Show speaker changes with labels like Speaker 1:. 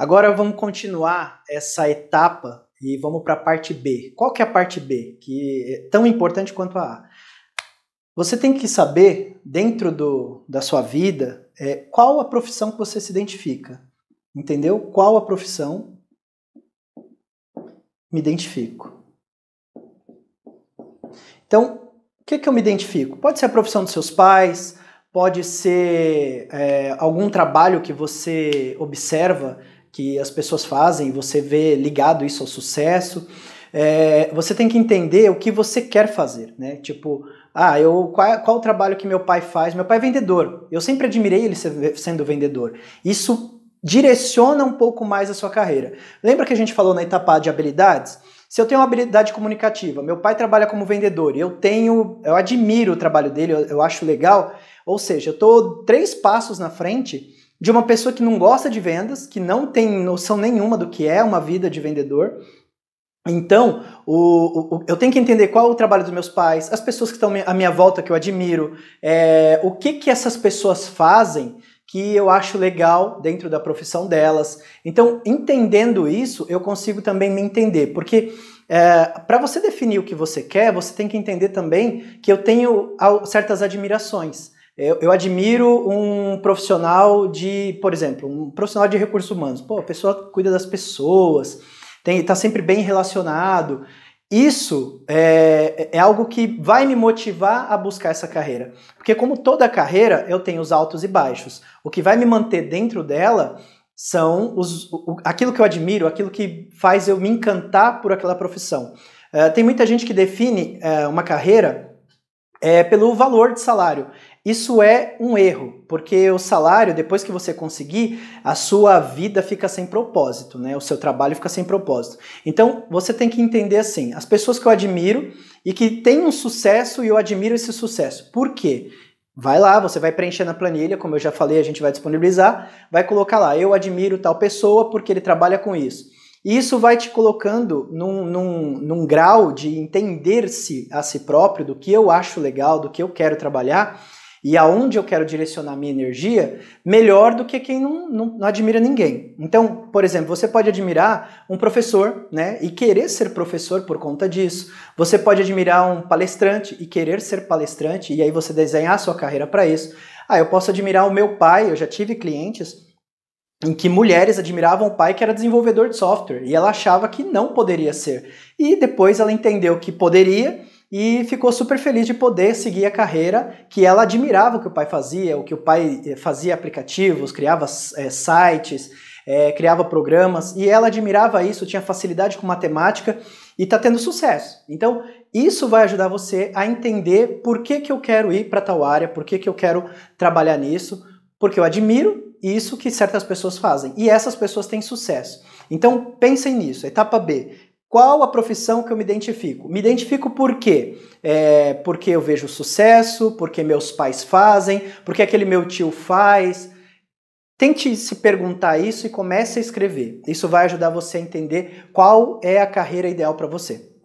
Speaker 1: Agora vamos continuar essa etapa e vamos para a parte B. Qual que é a parte B, que é tão importante quanto a A? Você tem que saber, dentro do, da sua vida, é, qual a profissão que você se identifica. Entendeu? Qual a profissão me identifico. Então, o que, que eu me identifico? Pode ser a profissão dos seus pais, pode ser é, algum trabalho que você observa que as pessoas fazem, você vê ligado isso ao sucesso. É, você tem que entender o que você quer fazer, né? Tipo, ah, eu, qual, qual o trabalho que meu pai faz? Meu pai é vendedor. Eu sempre admirei ele ser, sendo vendedor. Isso direciona um pouco mais a sua carreira. Lembra que a gente falou na etapa de habilidades? Se eu tenho uma habilidade comunicativa, meu pai trabalha como vendedor e eu tenho, eu admiro o trabalho dele, eu, eu acho legal, ou seja, eu estou três passos na frente de uma pessoa que não gosta de vendas, que não tem noção nenhuma do que é uma vida de vendedor. Então, o, o, eu tenho que entender qual é o trabalho dos meus pais, as pessoas que estão à minha volta que eu admiro, é, o que, que essas pessoas fazem que eu acho legal dentro da profissão delas. Então, entendendo isso, eu consigo também me entender, porque é, para você definir o que você quer, você tem que entender também que eu tenho certas admirações. Eu, eu, admiro um profissional de, por exemplo, um profissional de recursos humanos. Pô, a pessoa cuida das pessoas, está sempre bem relacionado. Isso é, é, algo que vai me motivar a buscar essa carreira. Porque, como toda carreira, eu tenho os altos e baixos. O que vai me manter dentro dela são os, o, aquilo que eu admiro, aquilo que faz eu me encantar por aquela profissão. É, tem muita gente que define é, uma carreira é pelo valor de salário. Isso é um erro, porque o salário, depois que você conseguir, a sua vida fica sem propósito, né? O seu trabalho fica sem propósito. Então, você tem que entender assim, as pessoas que eu admiro e que têm um sucesso e eu admiro esse sucesso. Por quê? Vai lá, você vai preencher na planilha, como eu já falei, a gente vai disponibilizar, vai colocar lá, eu admiro tal pessoa porque ele trabalha com isso. E isso vai te colocando num, num, num grau de entender-se a si próprio, do que eu acho legal, do que eu quero trabalhar e aonde eu quero direcionar minha energia, melhor do que quem não, não, não admira ninguém. Então, por exemplo, você pode admirar um professor né, e querer ser professor por conta disso. Você pode admirar um palestrante e querer ser palestrante, e aí você desenhar a sua carreira para isso. Ah, eu posso admirar o meu pai, eu já tive clientes em que mulheres admiravam o pai que era desenvolvedor de software e ela achava que não poderia ser. E depois ela entendeu que poderia e ficou super feliz de poder seguir a carreira que ela admirava o que o pai fazia, o que o pai eh, fazia aplicativos, criava é, sites, é, criava programas e ela admirava isso, tinha facilidade com matemática e está tendo sucesso. Então, isso vai ajudar você a entender por que, que eu quero ir para tal área, por que, que eu quero trabalhar nisso, porque eu admiro isso que certas pessoas fazem e essas pessoas têm sucesso. Então pensem nisso. Etapa B. Qual a profissão que eu me identifico? Me identifico por quê? É, porque eu vejo sucesso, porque meus pais fazem, porque aquele meu tio faz. Tente se perguntar isso e comece a escrever. Isso vai ajudar você a entender qual é a carreira ideal para você.